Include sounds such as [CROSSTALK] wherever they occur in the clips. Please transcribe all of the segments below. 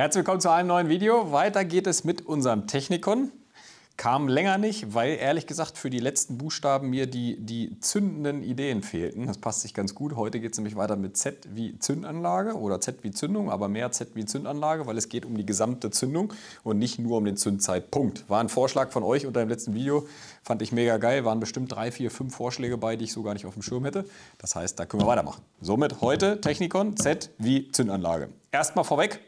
Herzlich willkommen zu einem neuen Video. Weiter geht es mit unserem Technikon. Kam länger nicht, weil ehrlich gesagt für die letzten Buchstaben mir die, die zündenden Ideen fehlten. Das passt sich ganz gut. Heute geht es nämlich weiter mit Z wie Zündanlage oder Z wie Zündung, aber mehr Z wie Zündanlage, weil es geht um die gesamte Zündung und nicht nur um den Zündzeitpunkt. War ein Vorschlag von euch unter dem letzten Video. Fand ich mega geil. Waren bestimmt drei, vier, fünf Vorschläge bei, die ich so gar nicht auf dem Schirm hätte. Das heißt, da können wir weitermachen. Somit heute Technikon Z wie Zündanlage. Erstmal vorweg,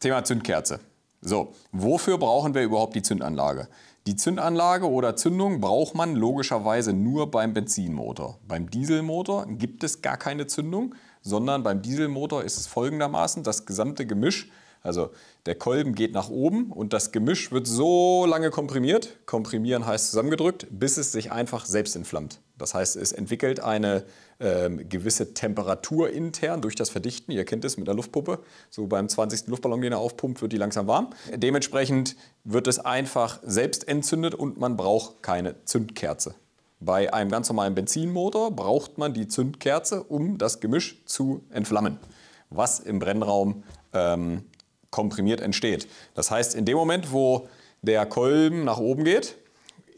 Thema Zündkerze. So, wofür brauchen wir überhaupt die Zündanlage? Die Zündanlage oder Zündung braucht man logischerweise nur beim Benzinmotor. Beim Dieselmotor gibt es gar keine Zündung, sondern beim Dieselmotor ist es folgendermaßen, das gesamte Gemisch, also der Kolben geht nach oben und das Gemisch wird so lange komprimiert, komprimieren heißt zusammengedrückt, bis es sich einfach selbst entflammt. Das heißt, es entwickelt eine äh, gewisse Temperatur intern durch das Verdichten. Ihr kennt es mit der Luftpuppe. So beim 20. Luftballon, den er aufpumpt, wird die langsam warm. Dementsprechend wird es einfach selbst entzündet und man braucht keine Zündkerze. Bei einem ganz normalen Benzinmotor braucht man die Zündkerze, um das Gemisch zu entflammen, was im Brennraum ähm, komprimiert entsteht. Das heißt, in dem Moment, wo der Kolben nach oben geht,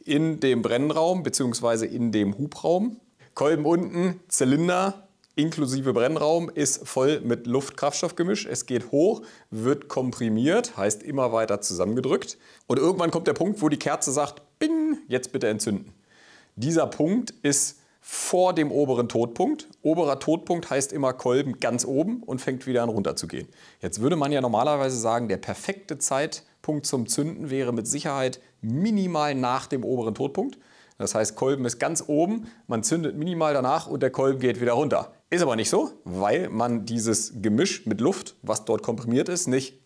in dem Brennraum bzw. in dem Hubraum. Kolben unten, Zylinder inklusive Brennraum ist voll mit Luft-Kraftstoff-Gemisch. Es geht hoch, wird komprimiert, heißt immer weiter zusammengedrückt. Und irgendwann kommt der Punkt, wo die Kerze sagt, bing, jetzt bitte entzünden. Dieser Punkt ist vor dem oberen Todpunkt. Oberer Todpunkt heißt immer Kolben ganz oben und fängt wieder an runter zu gehen. Jetzt würde man ja normalerweise sagen, der perfekte Zeitpunkt, Punkt zum Zünden wäre mit Sicherheit minimal nach dem oberen Todpunkt. Das heißt, Kolben ist ganz oben, man zündet minimal danach und der Kolben geht wieder runter. Ist aber nicht so, weil man dieses Gemisch mit Luft, was dort komprimiert ist, nicht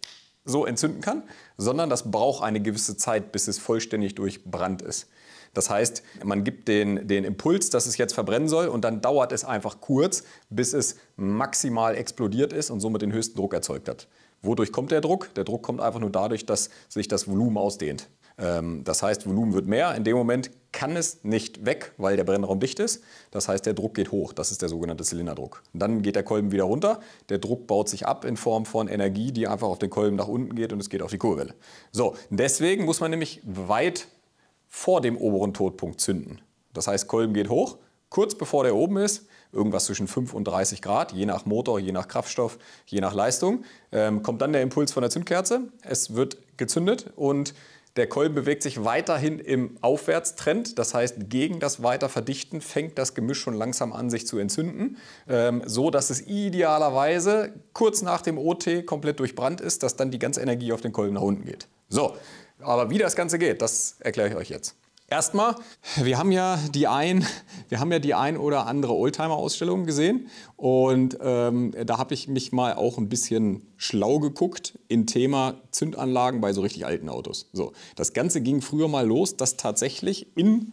so entzünden kann, sondern das braucht eine gewisse Zeit, bis es vollständig durchbrannt ist. Das heißt, man gibt den, den Impuls, dass es jetzt verbrennen soll und dann dauert es einfach kurz, bis es maximal explodiert ist und somit den höchsten Druck erzeugt hat. Wodurch kommt der Druck? Der Druck kommt einfach nur dadurch, dass sich das Volumen ausdehnt. Ähm, das heißt, Volumen wird mehr. In dem Moment kann es nicht weg, weil der Brennraum dicht ist. Das heißt, der Druck geht hoch. Das ist der sogenannte Zylinderdruck. Und dann geht der Kolben wieder runter. Der Druck baut sich ab in Form von Energie, die einfach auf den Kolben nach unten geht und es geht auf die Kurbel. So, deswegen muss man nämlich weit vor dem oberen Todpunkt zünden. Das heißt, Kolben geht hoch, kurz bevor der oben ist, irgendwas zwischen 5 und 30 Grad, je nach Motor, je nach Kraftstoff, je nach Leistung, ähm, kommt dann der Impuls von der Zündkerze. Es wird gezündet und der Kolben bewegt sich weiterhin im Aufwärtstrend, das heißt gegen das Weiterverdichten fängt das Gemisch schon langsam an, sich zu entzünden, ähm, so dass es idealerweise kurz nach dem OT komplett durchbrannt ist, dass dann die ganze Energie auf den Kolben nach unten geht. So, aber wie das Ganze geht, das erkläre ich euch jetzt. Erstmal, wir haben ja die ein, wir haben ja die ein oder andere Oldtimer-Ausstellung gesehen und ähm, da habe ich mich mal auch ein bisschen schlau geguckt in Thema Zündanlagen bei so richtig alten Autos. So, das Ganze ging früher mal los, dass tatsächlich in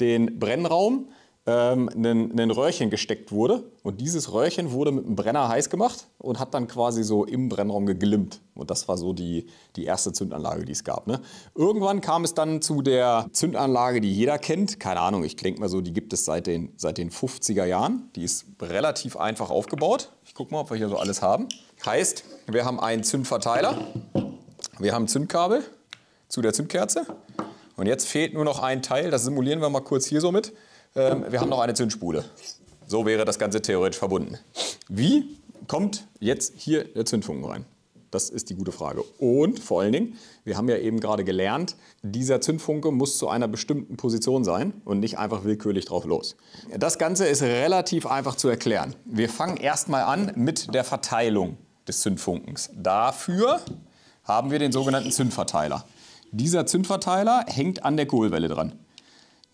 den Brennraum ähm, ein, ein Röhrchen gesteckt wurde. Und dieses Röhrchen wurde mit einem Brenner heiß gemacht und hat dann quasi so im Brennraum geglimmt. Und das war so die, die erste Zündanlage, die es gab. Ne? Irgendwann kam es dann zu der Zündanlage, die jeder kennt. Keine Ahnung, ich denke mal so, die gibt es seit den, seit den 50er Jahren. Die ist relativ einfach aufgebaut. Ich gucke mal, ob wir hier so alles haben. Heißt, wir haben einen Zündverteiler, wir haben Zündkabel zu der Zündkerze. Und jetzt fehlt nur noch ein Teil, das simulieren wir mal kurz hier so mit ähm, wir haben noch eine Zündspule. So wäre das Ganze theoretisch verbunden. Wie kommt jetzt hier der Zündfunken rein? Das ist die gute Frage. Und vor allen Dingen, wir haben ja eben gerade gelernt, dieser Zündfunke muss zu einer bestimmten Position sein und nicht einfach willkürlich drauf los. Das Ganze ist relativ einfach zu erklären. Wir fangen erstmal an mit der Verteilung des Zündfunkens. Dafür haben wir den sogenannten Zündverteiler. Dieser Zündverteiler hängt an der Kohlwelle dran.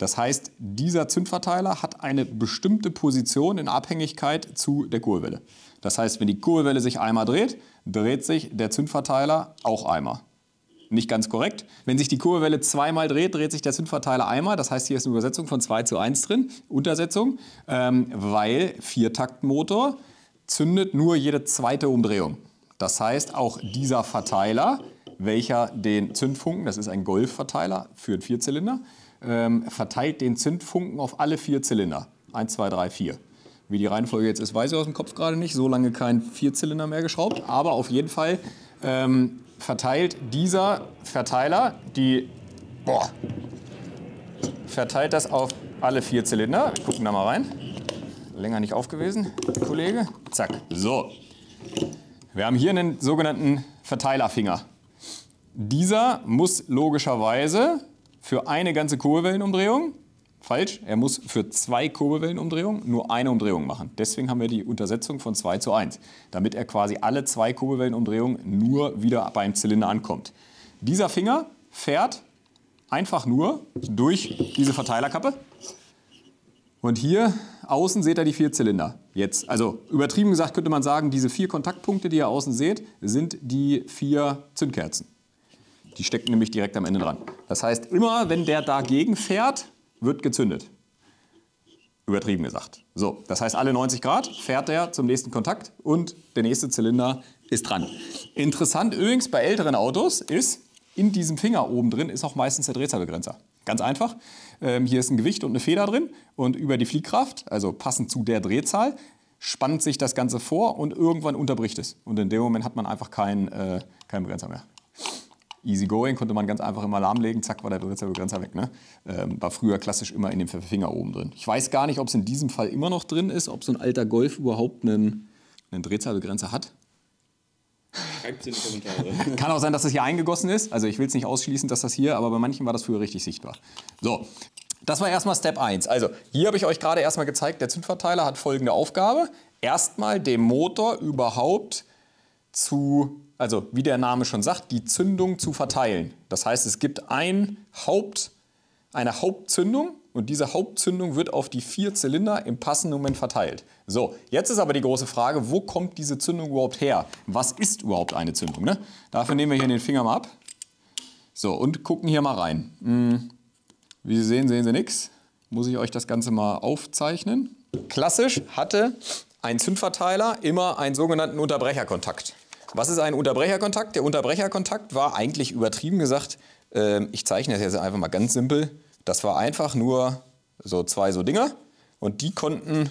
Das heißt, dieser Zündverteiler hat eine bestimmte Position in Abhängigkeit zu der Kurbelwelle. Das heißt, wenn die Kurbelwelle sich einmal dreht, dreht sich der Zündverteiler auch einmal. Nicht ganz korrekt. Wenn sich die Kurbelwelle zweimal dreht, dreht sich der Zündverteiler einmal. Das heißt, hier ist eine Übersetzung von 2 zu 1 drin, Untersetzung, ähm, weil Viertaktmotor zündet nur jede zweite Umdrehung. Das heißt, auch dieser Verteiler, welcher den Zündfunken, das ist ein Golf-Verteiler für einen Vierzylinder, ähm, verteilt den Zündfunken auf alle vier Zylinder. 1, 2, 3, 4. Wie die Reihenfolge jetzt ist, weiß ich aus dem Kopf gerade nicht. So lange kein Vierzylinder mehr geschraubt. Aber auf jeden Fall ähm, verteilt dieser Verteiler die. Boah, verteilt das auf alle vier Zylinder. Wir gucken da mal rein. Länger nicht aufgewesen, Kollege. Zack. So. Wir haben hier einen sogenannten Verteilerfinger. Dieser muss logischerweise für eine ganze Kurbelwellenumdrehung. Falsch, er muss für zwei Kurbelwellenumdrehungen nur eine Umdrehung machen. Deswegen haben wir die Untersetzung von 2 zu 1, damit er quasi alle zwei Kurbelwellenumdrehungen nur wieder beim Zylinder ankommt. Dieser Finger fährt einfach nur durch diese Verteilerkappe. Und hier außen seht ihr die vier Zylinder. Jetzt, also übertrieben gesagt könnte man sagen, diese vier Kontaktpunkte, die ihr außen seht, sind die vier Zündkerzen. Die stecken nämlich direkt am Ende dran. Das heißt, immer wenn der dagegen fährt, wird gezündet. Übertrieben gesagt. So, das heißt, alle 90 Grad fährt er zum nächsten Kontakt und der nächste Zylinder ist dran. Interessant übrigens bei älteren Autos ist, in diesem Finger oben drin ist auch meistens der Drehzahlbegrenzer. Ganz einfach. Ähm, hier ist ein Gewicht und eine Feder drin und über die Fliehkraft, also passend zu der Drehzahl, spannt sich das Ganze vor und irgendwann unterbricht es. Und in dem Moment hat man einfach keinen äh, kein Begrenzer mehr easy going, konnte man ganz einfach im Alarm legen, zack, war der Drehzahlbegrenzer weg. Ne? Ähm, war früher klassisch immer in dem Finger oben drin. Ich weiß gar nicht, ob es in diesem Fall immer noch drin ist, ob so ein alter Golf überhaupt einen, einen Drehzahlbegrenzer hat. Schreibt in die Kommentare. [LAUGHS] Kann auch sein, dass das hier eingegossen ist. Also ich will es nicht ausschließen, dass das hier, aber bei manchen war das früher richtig sichtbar. So, das war erstmal Step 1. Also hier habe ich euch gerade erstmal gezeigt, der Zündverteiler hat folgende Aufgabe. Erstmal den Motor überhaupt zu also wie der Name schon sagt, die Zündung zu verteilen. Das heißt, es gibt ein Haupt, eine Hauptzündung und diese Hauptzündung wird auf die vier Zylinder im passenden Moment verteilt. So, jetzt ist aber die große Frage, wo kommt diese Zündung überhaupt her? Was ist überhaupt eine Zündung? Ne? Dafür nehmen wir hier den Finger mal ab. So, und gucken hier mal rein. Hm, wie Sie sehen, sehen Sie nichts. Muss ich euch das Ganze mal aufzeichnen. Klassisch hatte ein Zündverteiler immer einen sogenannten Unterbrecherkontakt. Was ist ein Unterbrecherkontakt? Der Unterbrecherkontakt war eigentlich übertrieben gesagt, äh, ich zeichne das jetzt einfach mal ganz simpel, das war einfach nur so zwei so Dinger und die konnten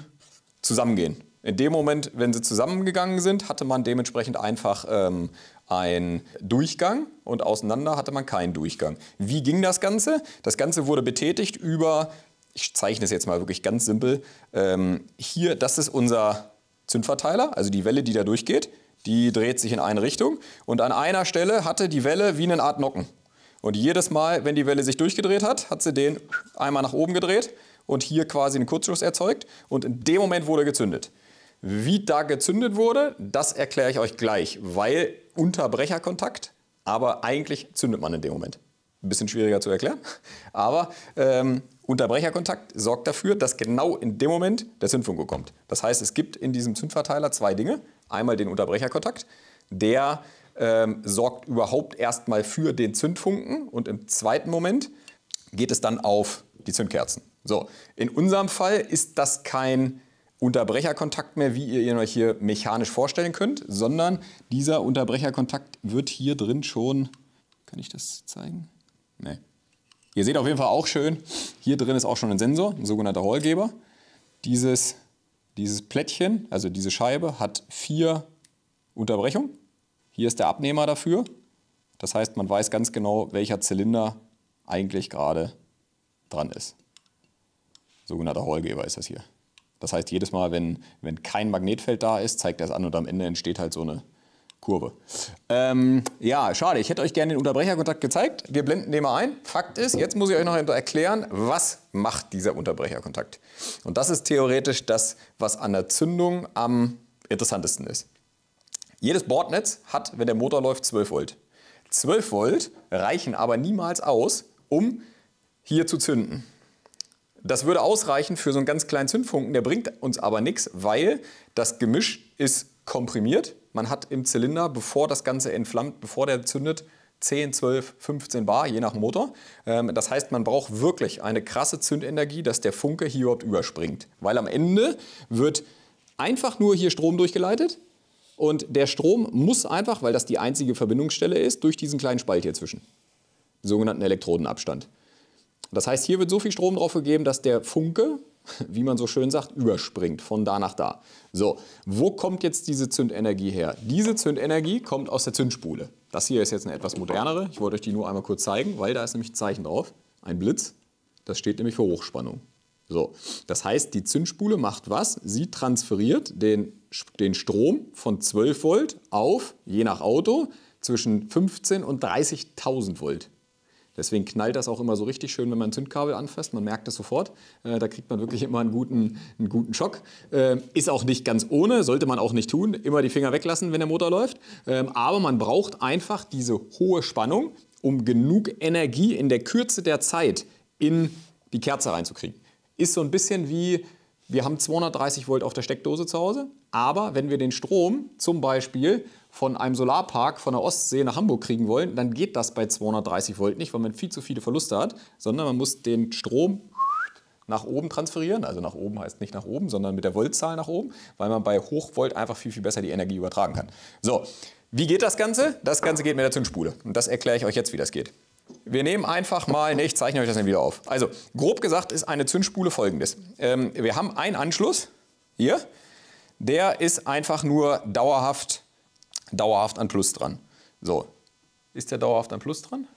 zusammengehen. In dem Moment, wenn sie zusammengegangen sind, hatte man dementsprechend einfach ähm, einen Durchgang und auseinander hatte man keinen Durchgang. Wie ging das Ganze? Das Ganze wurde betätigt über, ich zeichne es jetzt mal wirklich ganz simpel, ähm, hier, das ist unser Zündverteiler, also die Welle, die da durchgeht. Die dreht sich in eine Richtung und an einer Stelle hatte die Welle wie eine Art Nocken. Und jedes Mal, wenn die Welle sich durchgedreht hat, hat sie den einmal nach oben gedreht und hier quasi einen Kurzschuss erzeugt und in dem Moment wurde gezündet. Wie da gezündet wurde, das erkläre ich euch gleich, weil Unterbrecherkontakt, aber eigentlich zündet man in dem Moment. Ein bisschen schwieriger zu erklären. Aber ähm, Unterbrecherkontakt sorgt dafür, dass genau in dem Moment der Zündfunke kommt. Das heißt, es gibt in diesem Zündverteiler zwei Dinge. Einmal den Unterbrecherkontakt, der ähm, sorgt überhaupt erstmal für den Zündfunken und im zweiten Moment geht es dann auf die Zündkerzen. So, in unserem Fall ist das kein Unterbrecherkontakt mehr, wie ihr ihn euch hier mechanisch vorstellen könnt, sondern dieser Unterbrecherkontakt wird hier drin schon, kann ich das zeigen? Nee. Ihr seht auf jeden Fall auch schön, hier drin ist auch schon ein Sensor, ein sogenannter Hallgeber. Dieses, dieses Plättchen, also diese Scheibe, hat vier Unterbrechungen. Hier ist der Abnehmer dafür. Das heißt, man weiß ganz genau, welcher Zylinder eigentlich gerade dran ist. Sogenannter Hallgeber ist das hier. Das heißt, jedes Mal, wenn, wenn kein Magnetfeld da ist, zeigt er es an und am Ende entsteht halt so eine Kurve. Ähm, ja, schade, ich hätte euch gerne den Unterbrecherkontakt gezeigt. Wir blenden den mal ein. Fakt ist, jetzt muss ich euch noch erklären, was macht dieser Unterbrecherkontakt. Und das ist theoretisch das, was an der Zündung am interessantesten ist. Jedes Bordnetz hat, wenn der Motor läuft, 12 Volt. 12 Volt reichen aber niemals aus, um hier zu zünden. Das würde ausreichen für so einen ganz kleinen Zündfunken, der bringt uns aber nichts, weil das Gemisch ist komprimiert man hat im Zylinder, bevor das Ganze entflammt, bevor der zündet, 10, 12, 15 Bar, je nach Motor. Ähm, das heißt, man braucht wirklich eine krasse Zündenergie, dass der Funke hier überhaupt überspringt. Weil am Ende wird einfach nur hier Strom durchgeleitet und der Strom muss einfach, weil das die einzige Verbindungsstelle ist, durch diesen kleinen Spalt hier zwischen. sogenannten Elektrodenabstand. Das heißt, hier wird so viel Strom drauf gegeben, dass der Funke [LAUGHS] wie man so schön sagt, überspringt von da nach da. So, wo kommt jetzt diese Zündenergie her? Diese Zündenergie kommt aus der Zündspule. Das hier ist jetzt eine etwas modernere. Ich wollte euch die nur einmal kurz zeigen, weil da ist nämlich ein Zeichen drauf. Ein Blitz. Das steht nämlich für Hochspannung. So, das heißt, die Zündspule macht was? Sie transferiert den, den Strom von 12 Volt auf, je nach Auto, zwischen 15 und 30.000 Volt. Deswegen knallt das auch immer so richtig schön, wenn man ein Zündkabel anfasst. Man merkt das sofort. Äh, da kriegt man wirklich immer einen guten, einen guten Schock. Äh, ist auch nicht ganz ohne, sollte man auch nicht tun. Immer die Finger weglassen, wenn der Motor läuft. Ähm, aber man braucht einfach diese hohe Spannung, um genug Energie in der Kürze der Zeit in die Kerze reinzukriegen. Ist so ein bisschen wie, wir haben 230 Volt auf der Steckdose zu Hause, aber wenn wir den Strom zum Beispiel von einem Solarpark von der Ostsee nach Hamburg kriegen wollen, dann geht das bei 230 Volt nicht, weil man viel zu viele Verluste hat, sondern man muss den Strom nach oben transferieren. Also nach oben heißt nicht nach oben, sondern mit der Voltzahl nach oben, weil man bei Hochvolt einfach viel, viel besser die Energie übertragen kann. So, wie geht das Ganze? Das Ganze geht mit der Zündspule. Und das erkläre ich euch jetzt, wie das geht. Wir nehmen einfach mal, ne, ich zeichne euch das dann wieder auf. Also, grob gesagt ist eine Zündspule folgendes. Ähm, wir haben einen Anschluss, hier, der ist einfach nur dauerhaft dauerhaft an Plus dran. So. Ist der dauerhaft an Plus dran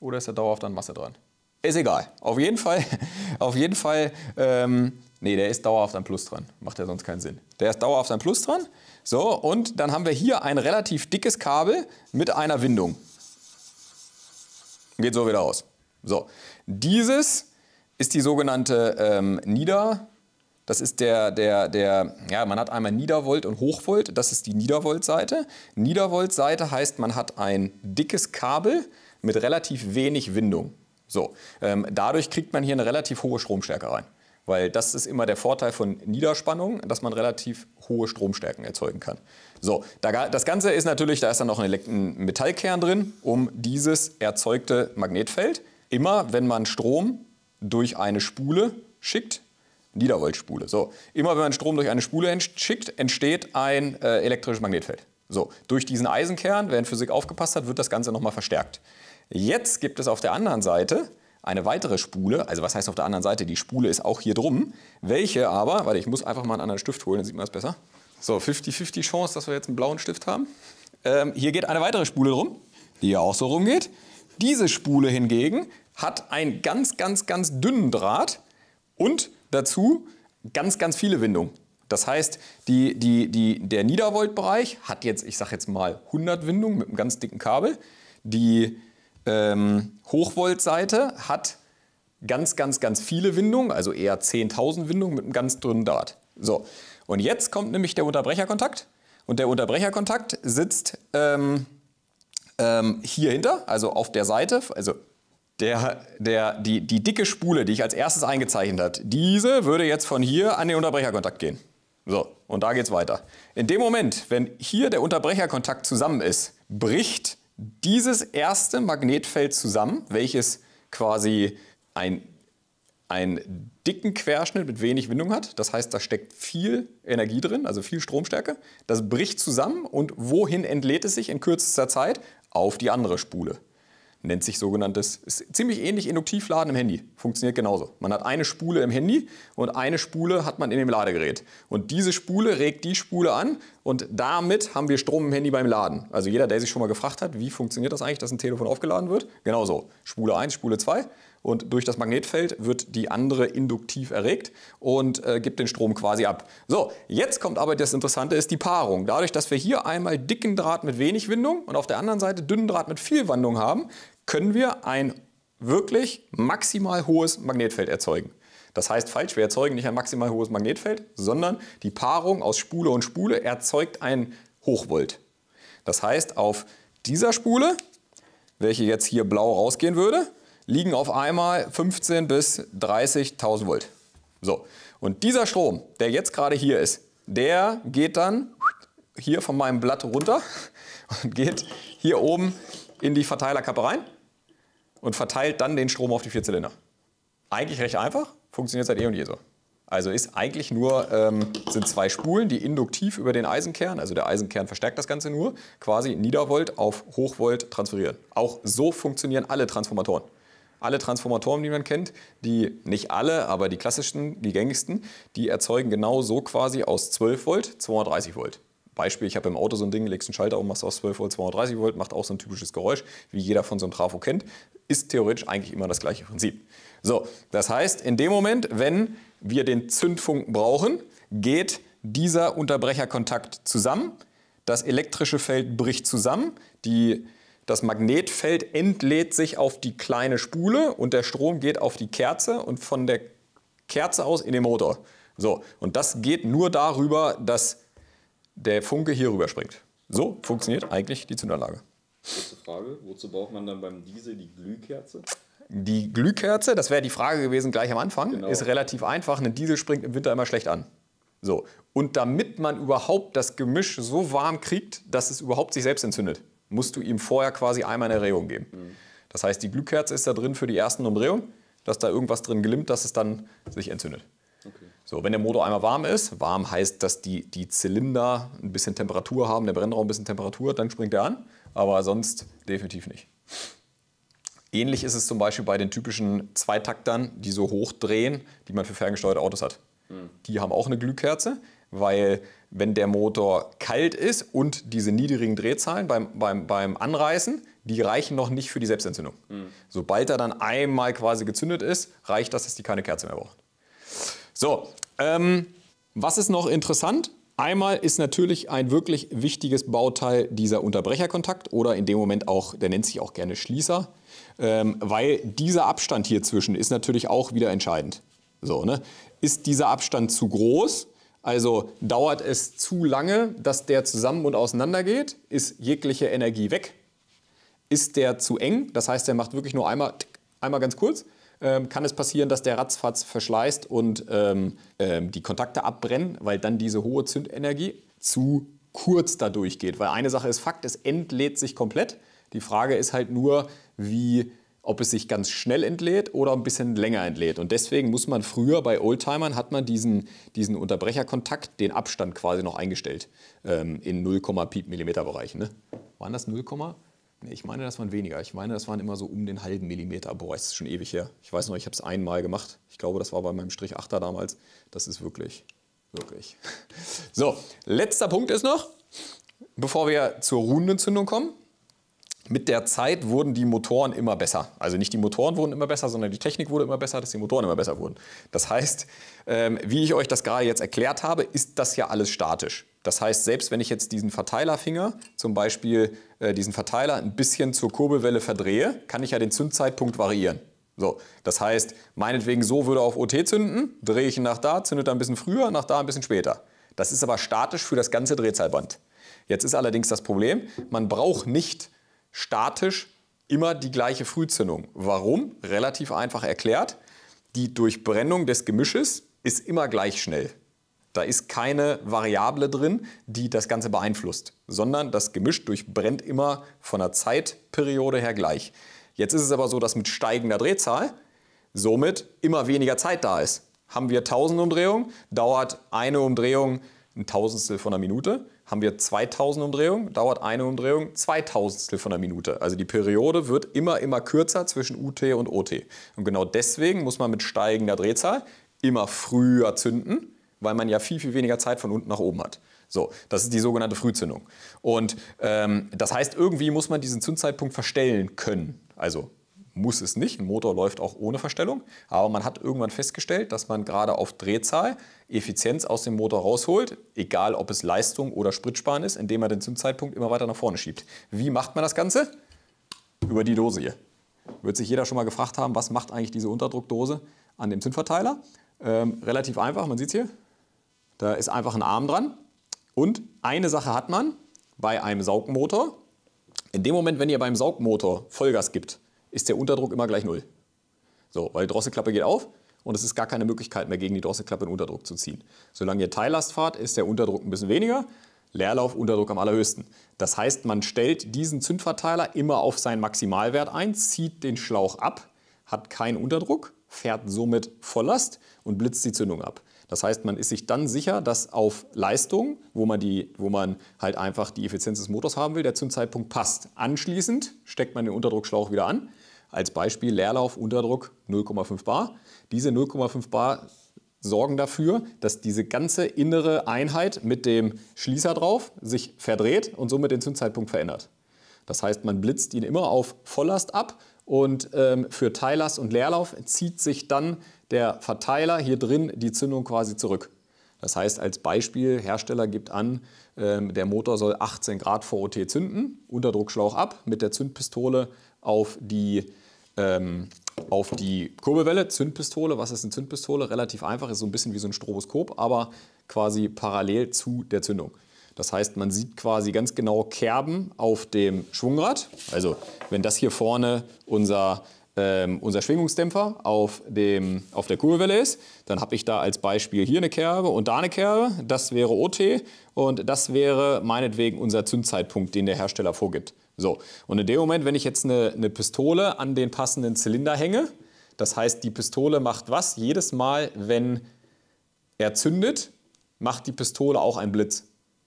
oder ist der dauerhaft an Masse dran? Ist egal. Auf jeden Fall, [LAUGHS] auf jeden Fall, ähm, nee, der ist dauerhaft an Plus dran. Macht ja sonst keinen Sinn. Der ist dauerhaft an Plus dran. So, und dann haben wir hier ein relativ dickes Kabel mit einer Windung. Geht so wieder aus. So, dieses ist die sogenannte ähm, Nieder- das ist der, der, der, ja, man hat einmal Niedervolt und Hochvolt. Das ist die Niedervoltseite. Niedervoltseite heißt, man hat ein dickes Kabel mit relativ wenig Windung. So, ähm, dadurch kriegt man hier eine relativ hohe Stromstärke rein. Weil das ist immer der Vorteil von Niederspannung, dass man relativ hohe Stromstärken erzeugen kann. So, das Ganze ist natürlich, da ist dann noch ein, ein Metallkern drin, um dieses erzeugte Magnetfeld. Immer wenn man Strom durch eine Spule schickt, Niedervoltspule. So, immer wenn man Strom durch eine Spule schickt, entsteht ein äh, elektrisches Magnetfeld. So, durch diesen Eisenkern, wer in Physik aufgepasst hat, wird das Ganze nochmal verstärkt. Jetzt gibt es auf der anderen Seite eine weitere Spule, also was heißt auf der anderen Seite, die Spule ist auch hier drum, welche aber, warte, ich muss einfach mal einen anderen Stift holen, dann sieht man das besser. So, 50-50 Chance, dass wir jetzt einen blauen Stift haben. Ähm, hier geht eine weitere Spule drum, die ja auch so rumgeht. Diese Spule hingegen hat einen ganz, ganz, ganz dünnen Draht und dazu ganz, ganz viele Windungen. Das heißt, die, die, die, der Niedervoltbereich hat jetzt, ich sage jetzt mal, 100 Windungen mit einem ganz dicken Kabel. Die ähm, hochvolt hat ganz, ganz, ganz viele Windungen, also eher 10.000 Windungen mit einem ganz dünnen Draht. So, und jetzt kommt nämlich der Unterbrecherkontakt. Und der Unterbrecherkontakt sitzt ähm, ähm, hier hinter, also auf der Seite, also der, der, die, die dicke Spule, die ich als erstes eingezeichnet habe, diese würde jetzt von hier an den Unterbrecherkontakt gehen. So, und da geht's weiter. In dem Moment, wenn hier der Unterbrecherkontakt zusammen ist, bricht dieses erste Magnetfeld zusammen, welches quasi einen dicken Querschnitt mit wenig Windung hat. Das heißt, da steckt viel Energie drin, also viel Stromstärke. Das bricht zusammen und wohin entlädt es sich in kürzester Zeit? Auf die andere Spule nennt sich sogenanntes, ist ziemlich ähnlich Induktivladen im Handy, funktioniert genauso. Man hat eine Spule im Handy und eine Spule hat man in dem Ladegerät. Und diese Spule regt die Spule an und damit haben wir Strom im Handy beim Laden. Also jeder, der sich schon mal gefragt hat, wie funktioniert das eigentlich, dass ein Telefon aufgeladen wird, genauso. Spule 1, Spule 2 und durch das Magnetfeld wird die andere induktiv erregt und äh, gibt den Strom quasi ab. So, jetzt kommt aber das Interessante ist die Paarung. Dadurch, dass wir hier einmal dicken Draht mit wenig Windung und auf der anderen Seite dünnen Draht mit viel Wandung haben, können wir ein wirklich maximal hohes Magnetfeld erzeugen. Das heißt falsch, wir erzeugen nicht ein maximal hohes Magnetfeld, sondern die Paarung aus Spule und Spule erzeugt ein Hochvolt. Das heißt, auf dieser Spule, welche jetzt hier blau rausgehen würde, liegen auf einmal 15 bis 30.000 Volt. So, und dieser Strom, der jetzt gerade hier ist, der geht dann hier von meinem Blatt runter [LAUGHS] und geht hier oben in die Verteilerkappe rein und verteilt dann den Strom auf die vier Zylinder. Eigentlich recht einfach, funktioniert seit eh und je so. Also ist eigentlich nur, ähm, sind zwei Spulen, die induktiv über den Eisenkern, also der Eisenkern verstärkt das Ganze nur, quasi Niedervolt auf Hochvolt transferieren. Auch so funktionieren alle Transformatoren. Alle Transformatoren, die man kennt, die nicht alle, aber die klassischsten, die gängigsten, die erzeugen genau so quasi aus 12 Volt 230 Volt. Beispiel, ich habe im Auto so ein Ding, legst einen Schalter um, machst aus 12 Volt 230 Volt, macht auch so ein typisches Geräusch, wie jeder von so einem Trafo kennt, ist theoretisch eigentlich immer das gleiche Prinzip. So, das heißt, in dem Moment, wenn wir den Zündfunken brauchen, geht dieser Unterbrecherkontakt zusammen, das elektrische Feld bricht zusammen, die, das Magnetfeld entlädt sich auf die kleine Spule und der Strom geht auf die Kerze und von der Kerze aus in den Motor. So, und das geht nur darüber, dass der Funke hier rüber springt. So funktioniert eigentlich die Zündanlage. Kurze Frage, wozu braucht man dann beim Diesel die Glühkerze? Die Glühkerze, das wäre die Frage gewesen gleich am Anfang, genau. ist relativ einfach. Ein Diesel springt im Winter immer schlecht an. So. Und damit man überhaupt das Gemisch so warm kriegt, dass es überhaupt sich selbst entzündet, musst du ihm vorher quasi einmal eine Erregung geben. Mhm. Das heißt, die Glühkerze ist da drin für die ersten Umdrehungen, dass da irgendwas drin glimmt, dass es dann sich entzündet. So, wenn der Motor einmal warm ist, warm heißt, dass die, die Zylinder ein bisschen Temperatur haben, der Brennraum ein bisschen Temperatur, dann springt er an, aber sonst definitiv nicht. Ähnlich ist es zum Beispiel bei den typischen Zweitaktern, die so hoch drehen, die man für ferngesteuerte Autos hat. Mhm. Die haben auch eine Glühkerze, weil wenn der Motor kalt ist und diese niedrigen Drehzahlen beim, beim, beim Anreißen, die reichen noch nicht für die Selbstentzündung. Mhm. Sobald er dann einmal quasi gezündet ist, reicht das, dass die keine Kerze mehr braucht. So, ähm, was ist noch interessant? Einmal ist natürlich ein wirklich wichtiges Bauteil dieser Unterbrecherkontakt oder in dem Moment auch, der nennt sich auch gerne Schließer, ähm, weil dieser Abstand hier zwischen ist natürlich auch wieder entscheidend. So, ne? Ist dieser Abstand zu groß, also dauert es zu lange, dass der zusammen und auseinander geht, ist jegliche Energie weg. Ist der zu eng, das heißt, der macht wirklich nur einmal, einmal ganz kurz, ähm, kann es passieren, dass der ratzfatz verschleißt und ähm, ähm, die Kontakte abbrennen, weil dann diese hohe Zündenergie zu kurz dadurch geht. Weil eine Sache ist Fakt, es entlädt sich komplett. Die Frage ist halt nur, wie ob es sich ganz schnell entlädt oder ein bisschen länger entlädt. Und deswegen muss man früher bei Oldtimern, hat man diesen, diesen Unterbrecherkontakt, den Abstand quasi noch eingestellt ähm, in 0, Piep Millimeter Bereichen. Ne? Waren das 0, ich meine, das waren weniger. Ich meine, das waren immer so um den halben Millimeter. Boah, ist das schon ewig her. Ich weiß noch, ich habe es einmal gemacht. Ich glaube, das war bei meinem Strich 8er damals. Das ist wirklich, wirklich. [LAUGHS] So, letzter Punkt ist noch, bevor wir zur Rundenentzündung kommen. Mit der Zeit wurden die Motoren immer besser. Also nicht die Motoren wurden immer besser, sondern die Technik wurde immer besser, dass die Motoren immer besser wurden. Das heißt, ähm, wie ich euch das gerade jetzt erklärt habe, ist das ja alles statisch. Das heißt, selbst wenn ich jetzt diesen Verteilerfinger, zum Beispiel äh, diesen Verteiler ein bisschen zur Kurbelwelle verdrehe, kann ich ja den Zündzeitpunkt variieren. So, das heißt, meinetwegen so würde er auf OT zünden, drehe ich ihn nach da, zündet er ein bisschen früher, nach da ein bisschen später. Das ist aber statisch für das ganze Drehzahlband. Jetzt ist allerdings das Problem, man braucht nicht statisch immer die gleiche Frühzündung. Warum? Relativ einfach erklärt. Die Durchbrennung des Gemisches ist immer gleich schnell. Da ist keine Variable drin, die das Ganze beeinflusst, sondern das Gemisch durchbrennt immer von der Zeitperiode her gleich. Jetzt ist es aber so, dass mit steigender Drehzahl somit immer weniger Zeit da ist. Haben wir 1000 Umdrehungen, dauert eine Umdrehung ein Tausendstel von einer Minute. Haben wir 2000 Umdrehungen, dauert eine Umdrehung zwei Tausendstel von einer Minute. Also die Periode wird immer, immer kürzer zwischen UT und OT. Und genau deswegen muss man mit steigender Drehzahl immer früher zünden, weil man ja viel, viel weniger Zeit von unten nach oben hat. So, das ist die sogenannte Frühzündung. Und ähm, das heißt, irgendwie muss man diesen Zündzeitpunkt verstellen können. Also muss es nicht, ein Motor läuft auch ohne Verstellung, aber man hat irgendwann festgestellt, dass man gerade auf Drehzahl Effizienz aus dem Motor rausholt, egal ob es Leistung oder Spritsparen ist, indem man den Zündzeitpunkt immer weiter nach vorne schiebt. Wie macht man das Ganze? Über die Dose hier. Wird sich jeder schon mal gefragt haben, was macht eigentlich diese Unterdruckdose an dem Zündverteiler? Ähm, relativ einfach, man sieht es hier, da ist einfach ein Arm dran. Und eine Sache hat man bei einem Saugmotor. In dem Moment, wenn ihr beim Saugmotor Vollgas gibt, ist der Unterdruck immer gleich null. So, weil die Drosselklappe geht auf und es ist gar keine Möglichkeit mehr, gegen die Drosselklappe einen Unterdruck zu ziehen. Solange ihr Teillast fahrt, ist der Unterdruck ein bisschen weniger. Leerlauf, Unterdruck am allerhöchsten. Das heißt, man stellt diesen Zündverteiler immer auf seinen Maximalwert ein, zieht den Schlauch ab, hat keinen Unterdruck, fährt somit Volllast und blitzt die Zündung ab. Das heißt, man ist sich dann sicher, dass auf Leistung, wo man, die, wo man halt einfach die Effizienz des Motors haben will, der Zündzeitpunkt passt. Anschließend steckt man den Unterdruckschlauch wieder an. Als Beispiel Leerlauf, Unterdruck 0,5 bar. Diese 0,5 bar sorgen dafür, dass diese ganze innere Einheit mit dem Schließer drauf sich verdreht und somit den Zündzeitpunkt verändert. Das heißt, man blitzt ihn immer auf Volllast ab, und ähm, für Teillast und Leerlauf zieht sich dann der Verteiler hier drin die Zündung quasi zurück. Das heißt, als Beispiel, Hersteller gibt an, ähm, der Motor soll 18 Grad vor OT zünden, Unterdruckschlauch ab, mit der Zündpistole auf die, ähm, auf die Kurbelwelle, Zündpistole, was ist eine Zündpistole? Relativ einfach, ist so ein bisschen wie so ein Stroboskop, aber quasi parallel zu der Zündung. Das heißt, man sieht quasi ganz genau Kerben auf dem Schwungrad. Also wenn das hier vorne unser, ähm, unser Schwingungsdämpfer auf, dem, auf der Kurbelwelle ist, dann habe ich da als Beispiel hier eine Kerbe und da eine Kerbe. Das wäre OT und das wäre meinetwegen unser Zündzeitpunkt, den der Hersteller vorgibt. So, und in dem Moment, wenn ich jetzt eine, eine Pistole an den passenden Zylinder hänge, das heißt, die Pistole macht was? Jedes Mal, wenn er zündet, macht die Pistole auch einen Blitz.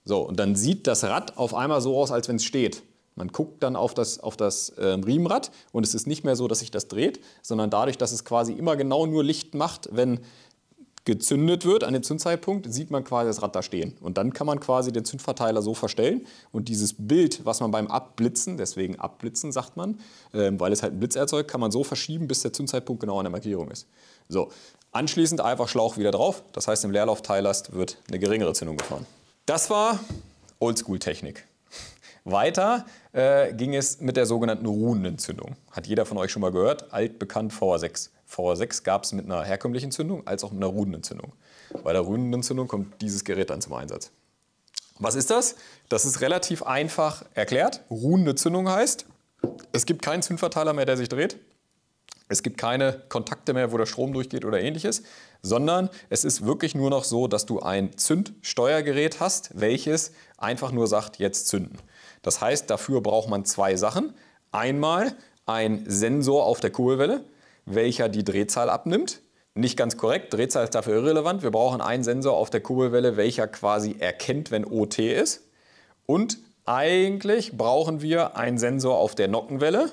So, und dann sieht das Rad auf einmal so aus, als wenn es steht. Man guckt dann auf das, auf das äh, Riemenrad und es ist nicht mehr so, dass sich das dreht, sondern dadurch, dass es quasi immer genau nur Licht macht, wenn gezündet wird an dem Zündzeitpunkt, sieht man quasi das Rad da stehen. Und dann kann man quasi den Zündverteiler so verstellen und dieses Bild, was man beim Abblitzen, deswegen Abblitzen sagt man, äh, weil es halt einen Blitz erzeugt, kann man so verschieben, bis der Zündzeitpunkt genau an der Markierung ist. So, anschließend einfach Schlauch wieder drauf, das heißt im Leerlaufteiler wird eine geringere Zündung gefahren. Das war Oldschool-Technik. Weiter äh, ging es mit der sogenannten Runenentzündung. Hat jeder von euch schon mal gehört, altbekannt VH6. VH6 gab es mit einer herkömmlichen Entzündung als auch mit einer Runenentzündung. Bei der Runenentzündung kommt dieses Gerät dann zum Einsatz. Was ist das? Das ist relativ einfach erklärt. Runenentzündung heißt, es gibt keinen Zündverteiler mehr, der sich dreht. Es gibt keine Kontakte mehr, wo der Strom durchgeht oder ähnliches, sondern es ist wirklich nur noch so, dass du ein Zündsteuergerät hast, welches einfach nur sagt, jetzt zünden. Das heißt, dafür braucht man zwei Sachen. Einmal ein Sensor auf der Kurbelwelle, welcher die Drehzahl abnimmt. Nicht ganz korrekt, Drehzahl ist dafür irrelevant. Wir brauchen einen Sensor auf der Kurbelwelle, welcher quasi erkennt, wenn OT ist. Und eigentlich brauchen wir einen Sensor auf der Nockenwelle,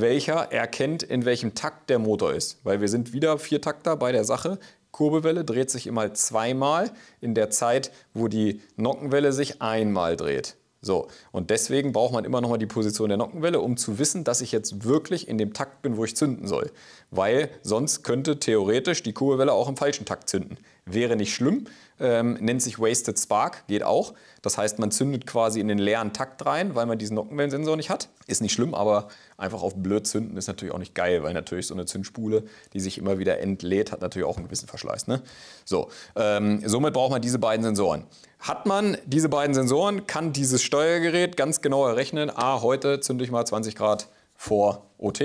welcher erkennt, in welchem Takt der Motor ist. Weil wir sind wieder vier Takter bei der Sache. Kurbelwelle dreht sich immer zweimal in der Zeit, wo die Nockenwelle sich einmal dreht. So, und deswegen braucht man immer nochmal die Position der Nockenwelle, um zu wissen, dass ich jetzt wirklich in dem Takt bin, wo ich zünden soll. Weil sonst könnte theoretisch die Kurbelwelle auch im falschen Takt zünden wäre nicht schlimm. Ähm, nennt sich Wasted Spark, geht auch. Das heißt, man zündet quasi in den leeren Takt rein, weil man diesen Nockenwellensensor nicht hat. Ist nicht schlimm, aber einfach auf blöd zünden ist natürlich auch nicht geil, weil natürlich so eine Zündspule, die sich immer wieder entlädt, hat natürlich auch einen gewissen Verschleiß. Ne? So, ähm, somit braucht man diese beiden Sensoren. Hat man diese beiden Sensoren, kann dieses Steuergerät ganz genau errechnen, ah, heute zünde ich mal 20 Grad vor OT.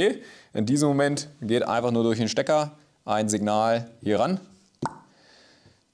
In diesem Moment geht einfach nur durch den Stecker ein Signal hier ran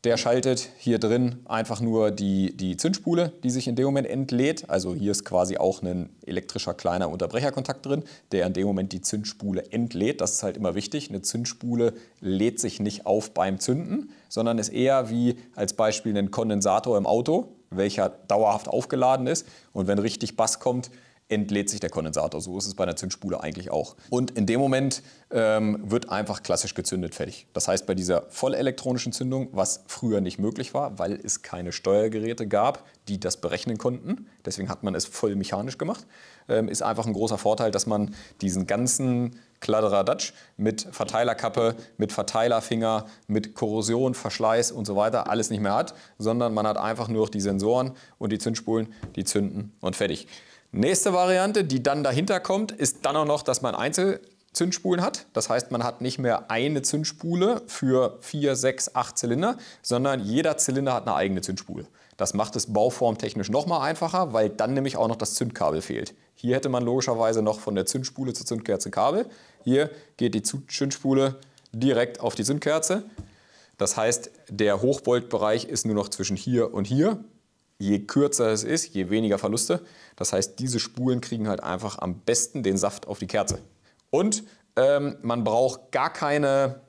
der schaltet hier drin einfach nur die, die Zündspule, die sich in dem Moment entlädt. Also hier ist quasi auch ein elektrischer kleiner Unterbrecherkontakt drin, der in dem Moment die Zündspule entlädt. Das ist halt immer wichtig. Eine Zündspule lädt sich nicht auf beim Zünden, sondern ist eher wie als Beispiel ein Kondensator im Auto, welcher dauerhaft aufgeladen ist. Und wenn richtig Bass kommt, entlädt sich der Kondensator. So ist es bei einer Zündspule eigentlich auch. Und in dem Moment ähm, wird einfach klassisch gezündet fertig. Das heißt, bei dieser vollelektronischen Zündung, was früher nicht möglich war, weil es keine Steuergeräte gab, die das berechnen konnten, deswegen hat man es voll mechanisch gemacht, ähm, ist einfach ein großer Vorteil, dass man diesen ganzen Kladderadatsch mit Verteilerkappe, mit Verteilerfinger, mit Korrosion, Verschleiß und so weiter alles nicht mehr hat, sondern man hat einfach nur noch die Sensoren und die Zündspulen, die zünden und fertig. Nächste Variante, die dann dahinter kommt, ist dann auch noch, dass man Einzelzündspulen hat. Das heißt, man hat nicht mehr eine Zündspule für vier, sechs, acht Zylinder, sondern jeder Zylinder hat eine eigene Zündspule. Das macht es bauformtechnisch noch mal einfacher, weil dann nämlich auch noch das Zündkabel fehlt. Hier hätte man logischerweise noch von der Zündspule zur Zündkerze Kabel. Hier geht die Zündspule direkt auf die Zündkerze. Das heißt, der Hochvoltbereich ist nur noch zwischen hier und hier je kürzer es ist, je weniger Verluste. Das heißt, diese Spulen kriegen halt einfach am besten den Saft auf die Kerze. Und ähm, man braucht gar keine,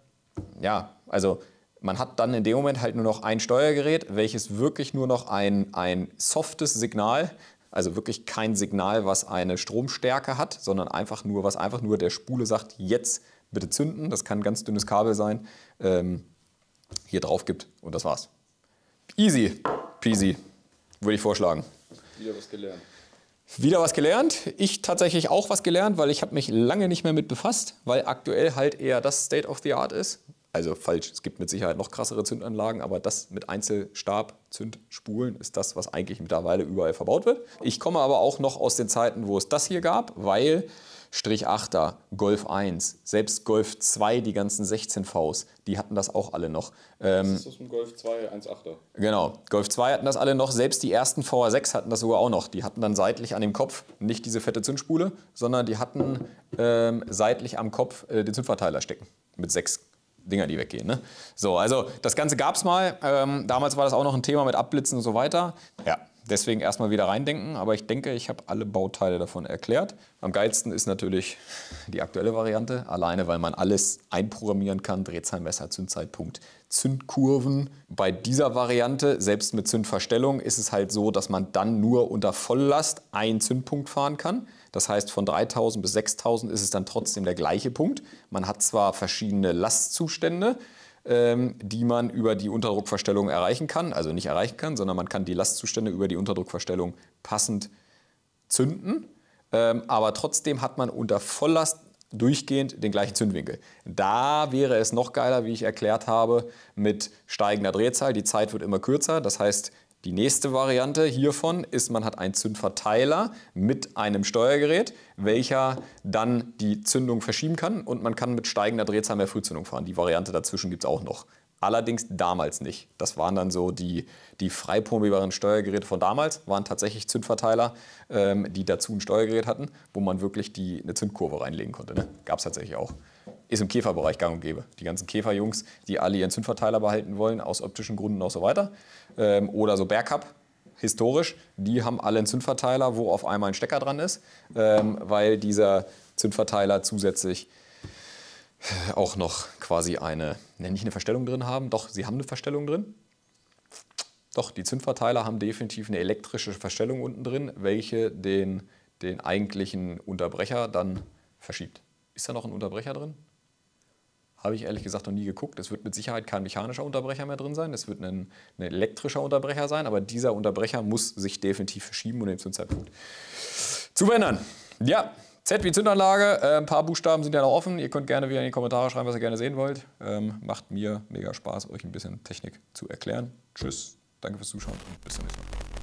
ja, also man hat dann in dem Moment halt nur noch ein Steuergerät, welches wirklich nur noch ein, ein softes Signal, also wirklich kein Signal, was eine Stromstärke hat, sondern einfach nur, was einfach nur der Spule sagt, jetzt bitte zünden. Das kann ein ganz dünnes Kabel sein, ähm, hier drauf gibt und das war's. Easy peasy. Würde ich vorschlagen. Wieder was gelernt. Wieder was gelernt. Ich tatsächlich auch was gelernt, weil ich habe mich lange nicht mehr mit befasst, weil aktuell halt eher das State of the Art ist. Also falsch, es gibt mit Sicherheit noch krassere Zündanlagen, aber das mit Einzelstab, Zündspulen ist das, was eigentlich mittlerweile überall verbaut wird. Ich komme aber auch noch aus den Zeiten, wo es das hier gab, weil Strich 8er, Golf 1, selbst Golf 2, die ganzen 16 Vs, die hatten das auch alle noch. Ähm, das ist aus dem Golf 2, 1,8er. Genau, Golf 2 hatten das alle noch, selbst die ersten VR6 hatten das sogar auch noch. Die hatten dann seitlich an dem Kopf nicht diese fette Zündspule, sondern die hatten ähm, seitlich am Kopf äh, den Zündverteiler stecken mit sechs Dinger, die weggehen. Ne? So, also das Ganze gab es mal. Ähm, damals war das auch noch ein Thema mit Abblitzen und so weiter. Ja, Deswegen erstmal wieder reindenken, aber ich denke, ich habe alle Bauteile davon erklärt. Am geilsten ist natürlich die aktuelle Variante, alleine weil man alles einprogrammieren kann, Drehzahlmesser, Zündzeitpunkt, Zündkurven. Bei dieser Variante, selbst mit Zündverstellung, ist es halt so, dass man dann nur unter Volllast einen Zündpunkt fahren kann. Das heißt, von 3000 bis 6000 ist es dann trotzdem der gleiche Punkt. Man hat zwar verschiedene Lastzustände, ähm, die man über die Unterdruckverstellung erreichen kann. Also nicht erreichen kann, sondern man kann die Lastzustände über die Unterdruckverstellung passend zünden. Ähm, aber trotzdem hat man unter Volllast durchgehend den gleichen Zündwinkel. Da wäre es noch geiler, wie ich erklärt habe, mit steigender Drehzahl. Die Zeit wird immer kürzer. Das heißt, die nächste Variante hiervon ist, man hat einen Zündverteiler mit einem Steuergerät, welcher dann die Zündung verschieben kann und man kann mit steigender Drehzahl mehr Frühzündung fahren. Die Variante dazwischen gibt es auch noch. Allerdings damals nicht. Das waren dann so die, die freipumpelbaren Steuergeräte von damals, waren tatsächlich Zündverteiler, ähm, die dazu ein Steuergerät hatten, wo man wirklich die, eine Zündkurve reinlegen konnte. Ne? Gab es tatsächlich auch ist im Käferbereich gang und gäbe. Die ganzen Käferjungs, die alle ihren Zündverteiler behalten wollen, aus optischen Gründen und so weiter. Ähm, oder so Bergkap, historisch, die haben alle einen Zündverteiler, wo auf einmal ein Stecker dran ist, ähm, weil dieser Zündverteiler zusätzlich auch noch quasi eine, nenne ich eine Verstellung drin haben, doch, sie haben eine Verstellung drin. Doch, die Zündverteiler haben definitiv eine elektrische Verstellung unten drin, welche den, den eigentlichen Unterbrecher dann verschiebt. Ist da noch ein Unterbrecher drin? Habe ich ehrlich gesagt noch nie geguckt. Es wird mit Sicherheit kein mechanischer Unterbrecher mehr drin sein. Es wird ein, ein elektrischer Unterbrecher sein. Aber dieser Unterbrecher muss sich definitiv verschieben und dem zum Zeitpunkt zuwenden. Ja, Z wie Zündanlage. Äh, ein paar Buchstaben sind ja noch offen. Ihr könnt gerne wieder in die Kommentare schreiben, was ihr gerne sehen wollt. Ähm, macht mir mega Spaß, euch ein bisschen Technik zu erklären. Tschüss, danke fürs Zuschauen und bis zum nächsten Mal.